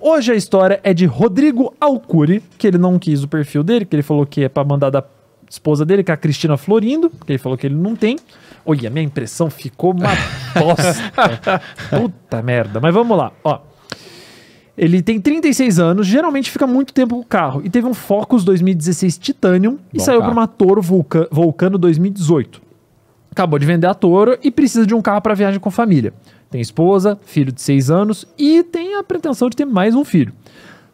Hoje a história é de Rodrigo Alcuri, que ele não quis o perfil dele, que ele falou que é para mandar da esposa dele, que é a Cristina Florindo, que ele falou que ele não tem. Olha, minha impressão ficou uma bosta. Puta merda. Mas vamos lá, ó. Ele tem 36 anos, geralmente fica muito tempo com o carro. E teve um Focus 2016 Titanium Bom e saiu para uma Toro Vulca Vulcano 2018. Acabou de vender a Toro e precisa de um carro para viagem com família. Tem esposa, filho de seis anos e tem a pretensão de ter mais um filho.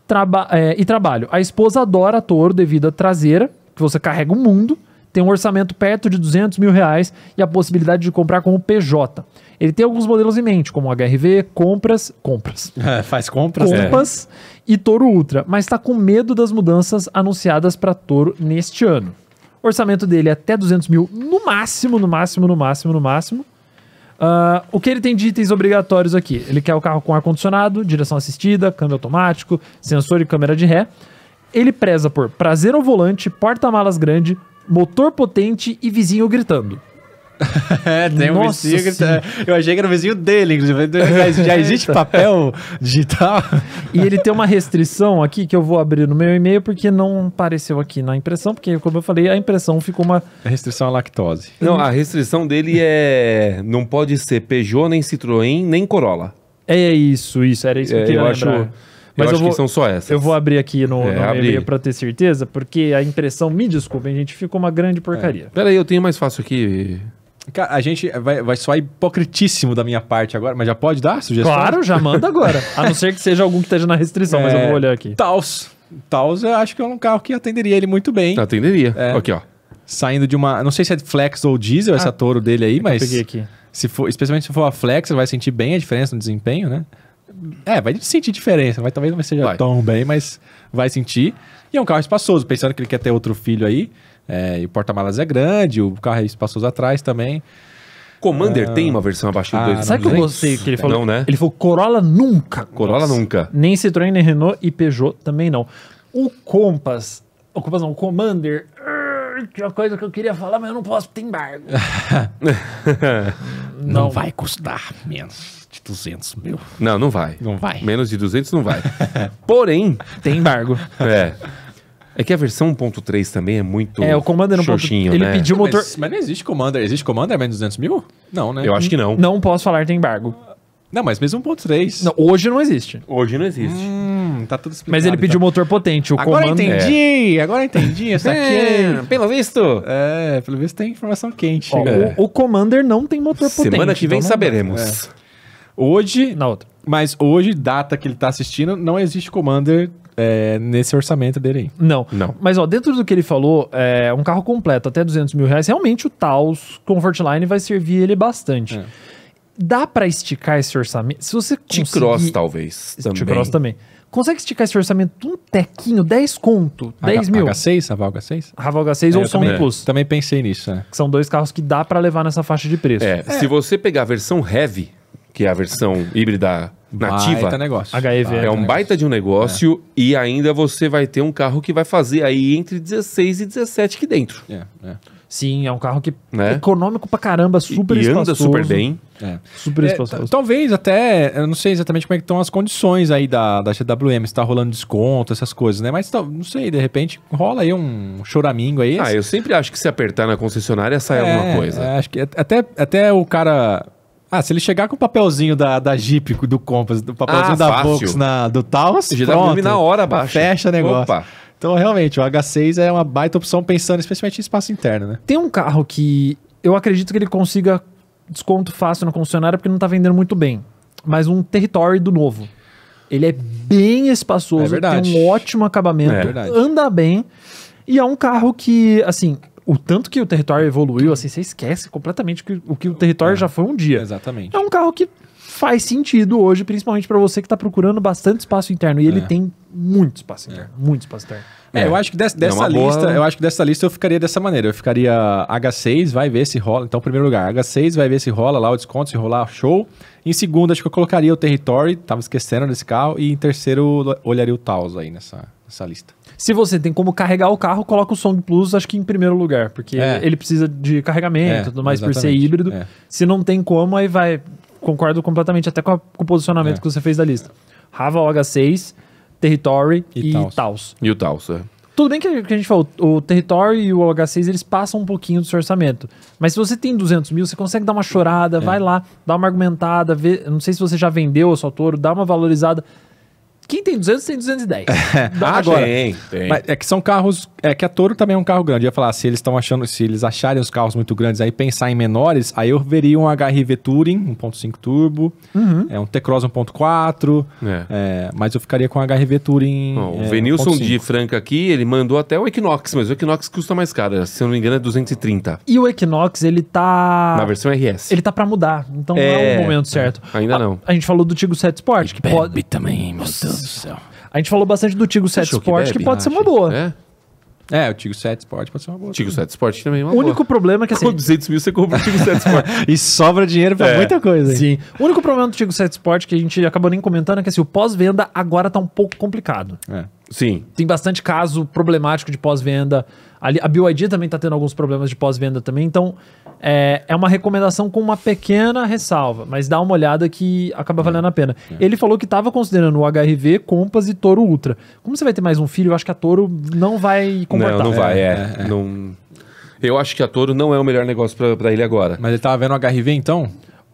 Traba é, e trabalho. A esposa adora touro Toro devido à traseira, que você carrega o um mundo, tem um orçamento perto de 200 mil reais e a possibilidade de comprar com o PJ. Ele tem alguns modelos em mente, como HRV, compras, compras. É, faz compras, é. compras é. e Toro Ultra, mas está com medo das mudanças anunciadas para Toro neste ano. O orçamento dele é até 200 mil, no máximo, no máximo, no máximo, no máximo. Uh, o que ele tem de itens obrigatórios aqui? Ele quer o carro com ar-condicionado, direção assistida, câmbio automático, sensor e câmera de ré. Ele preza por prazer ao volante, porta-malas grande, motor potente e vizinho gritando. é, tem um vizinho tá, Eu achei que era o vizinho dele, inclusive. Já, existe papel digital. e ele tem uma restrição aqui que eu vou abrir no meu e-mail porque não apareceu aqui na impressão, porque, como eu falei, a impressão ficou uma. Restrição à lactose. Não, a restrição dele é. Não pode ser Peugeot, nem Citroën, nem Corolla. É isso, isso. Era isso que é, eu, eu acho. Mas eu, eu vou, que são só essas. Eu vou abrir aqui no, é, no e-mail para ter certeza, porque a impressão, me desculpem, gente, ficou uma grande porcaria. É. Peraí, eu tenho mais fácil aqui. Cara, a gente vai, vai soar hipocritíssimo da minha parte agora, mas já pode dar sugestão? Claro, já manda agora. a não ser que seja algum que esteja na restrição, é, mas eu é, vou olhar aqui. Taos. Taos, eu acho que é um carro que atenderia ele muito bem. Atenderia. É, aqui, ó. Saindo de uma. Não sei se é flex ou diesel ah, essa touro dele aí, é mas. Eu peguei aqui. Se for, especialmente se for a flex, você vai sentir bem a diferença no desempenho, né? É, vai sentir diferença, vai, talvez não seja vai. tão bem, mas vai sentir. E é um carro espaçoso, pensando que ele quer ter outro filho aí. É, e o porta-malas é grande, o carro é espaçoso atrás também. Commander ah, tem uma versão abaixo ah, do 2.5. Sabe que eu gostei que ele falou? Não, né? Ele falou Corolla nunca. Corolla Nossa. nunca. Nem Citroën, nem Renault e Peugeot também não. O Compass, o Compass não, o Commander, ah, que é uma coisa que eu queria falar, mas eu não posso, tem embargo. não. não vai custar menos de 200 mil. Não, não vai. Não vai. Menos de 200 não vai. Porém... Tem embargo. É. É que a versão 1.3 também é muito. É, o Commander 1.3. Ele né? pediu motor. Mas, mas, não existe Commander. Existe Commander menos 200 mil? Não, né? Eu acho que não. Não posso falar, tem embargo. Não, mas mesmo 1.3. hoje não existe. Hoje não existe. Hum, tá tudo explicado. Mas ele então. pediu motor potente, o Agora entendi, é. agora entendi. Essa aqui é, pelo visto. É, pelo visto tem informação quente. Ó, é. o, o, Commander não tem motor Semana potente. Semana que então vem então saberemos. É. Hoje... Na outra. Mas hoje, data que ele tá assistindo, não existe Commander é, nesse orçamento dele aí. Não. Não. Mas, ó, dentro do que ele falou, é, um carro completo até 200 mil reais, realmente o Taos Comfortline vai servir ele bastante. É. Dá para esticar esse orçamento? Se você conseguir... T-Cross, talvez. T-Cross também. Consegue esticar esse orçamento um tequinho, 10 conto, 10 H mil. H6, Raval 6 Raval 6 é, ou Som Plus. Também pensei nisso, né? Que são dois carros que dá para levar nessa faixa de preço. É, se é. você pegar a versão Heavy, que é a versão híbrida nativa. Baita negócio. HEV. É um né? baita de um negócio é. e ainda você vai ter um carro que vai fazer aí entre 16 e 17 aqui dentro. É, é. Sim, é um carro que é econômico pra caramba, super e, e anda super bem. É. Super é, espaçoso. talvez até, eu não sei exatamente como é que estão as condições aí da, da GWM, se tá rolando desconto, essas coisas, né? Mas não sei, de repente rola aí um choramingo aí. Ah, esse. eu sempre acho que se apertar na concessionária sai é, alguma coisa. É, acho que até, até o cara ah, se ele chegar com o papelzinho da, da Jeep, do Compass, do papelzinho ah, da fácil. na, do Taos, pronto. na hora, baixa. Fecha negócio. Opa. Então, realmente, o H6 é uma baita opção pensando especialmente em espaço interno, né? Tem um carro que eu acredito que ele consiga desconto fácil na concessionária porque não tá vendendo muito bem. Mas um território do novo. Ele é bem espaçoso, é tem um ótimo acabamento, é anda bem. E é um carro que, assim, o tanto que o território evoluiu, assim, você esquece completamente o que o, que o território é, já foi um dia. Exatamente. É um carro que faz sentido hoje, principalmente para você que está procurando bastante espaço interno. E ele é. tem muito espaço interno, é. muito espaço interno. É, eu acho que des, é dessa lista, boa... eu acho que dessa lista eu ficaria dessa maneira. Eu ficaria H6, vai ver se rola. Então, primeiro lugar, H6, vai ver se rola lá o desconto, se rolar, show. Em segundo, acho que eu colocaria o Territory, tava esquecendo desse carro. E em terceiro, olharia o Taos aí nessa, essa lista. Se você tem como carregar o carro, coloca o Song Plus, acho que em primeiro lugar, porque é. ele precisa de carregamento é, e é, tudo mais exatamente. por ser híbrido. É. Se não tem como, aí vai. Concordo completamente, até com, a, com o posicionamento é. que você fez da lista. Rava OH6, Territory e, e Taos. E o Taos, é. Tudo bem que a gente falou, o Territory e o OH6 eles passam um pouquinho do seu orçamento. Mas se você tem 200 mil, você consegue dar uma chorada, é. vai lá, dá uma argumentada, vê, não sei se você já vendeu o seu touro, dá uma valorizada. Quem tem 200 tem 210. É. Ah, Agora, tem, tem. é que são carros. É que a Toro também é um carro grande. Eu ia falar, se eles estão achando, se eles acharem os carros muito grandes aí pensar em menores, aí eu veria um HRV Touring 1.5 Turbo, uhum. é, um T-Cross 1.4, é. é, mas eu ficaria com um HRV Touring. o é, Venilson de Franca aqui, ele mandou até o Equinox, mas o Equinox custa mais caro, se eu não me engano é 230. E o Equinox, ele tá. Na versão RS. Ele tá pra mudar, então não é o é. momento certo. Ainda a, não. A gente falou do Tigo 7 Sport, e que pode. também, meu Deus do céu. A gente falou bastante do Tigo 7 Sport, que, que, pode ah, ser uma boa. É? É, o Tigo 7 Sport pode ser uma boa. Tigo 7 Sport também é uma O único problema é que assim... Com 200 mil você compra o Tigo 7 Sport. e sobra dinheiro pra é, muita coisa. Hein? Sim. O único problema do Tigo 7 Sport que a gente acabou nem comentando é que assim, o pós-venda agora tá um pouco complicado. É. Sim. Tem bastante caso problemático de pós-venda. A BioID também está tendo alguns problemas de pós-venda também. Então, é, é uma recomendação com uma pequena ressalva, mas dá uma olhada que acaba valendo a pena. É. Ele falou que estava considerando o HRV, Compass e Toro Ultra. Como você vai ter mais um filho, eu acho que a Toro não vai comportar. Não, não vai, é. é, é, é. não... Eu acho que a Toro não é o melhor negócio para ele agora. Mas ele estava vendo o HRV então?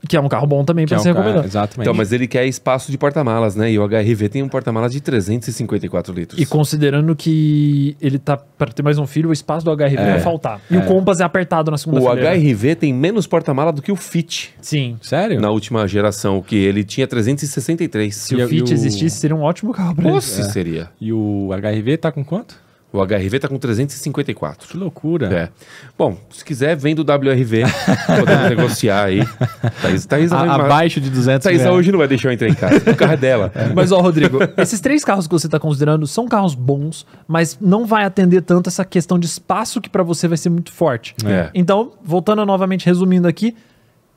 Que é um carro bom também para ser é um recomendado. Exatamente. Então, mas ele quer espaço de porta-malas, né? E o HRV tem um porta-malas de 354 litros. E considerando que ele tá para ter mais um filho, o espaço do HRV é. vai faltar. E é. o Compass é apertado na segunda O fileira. HRV tem menos porta-mala do que o Fit. Sim. Sério? Na última geração, que ele tinha 363. Se e o Fit o... existisse, seria um ótimo carro pra Nossa, se é. seria. E o HRV tá com quanto? O HRV está com 354. Que loucura. É. Bom, se quiser, vem do WRV. podemos negociar aí. Thaís, Thaís a, abaixo de 200 Thaís mesmo. hoje não vai deixar eu entrar em casa. o carro é dela. É. Mas, ó, Rodrigo, esses três carros que você está considerando são carros bons, mas não vai atender tanto essa questão de espaço que para você vai ser muito forte. É. Então, voltando novamente, resumindo aqui,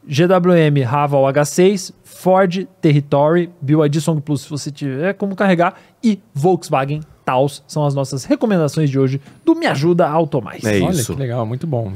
GWM Raval H6, Ford Territory, BYD Song Plus, se você tiver como carregar, e Volkswagen tals são as nossas recomendações de hoje do Me Ajuda Auto Automais. É Olha isso. que legal, muito bom.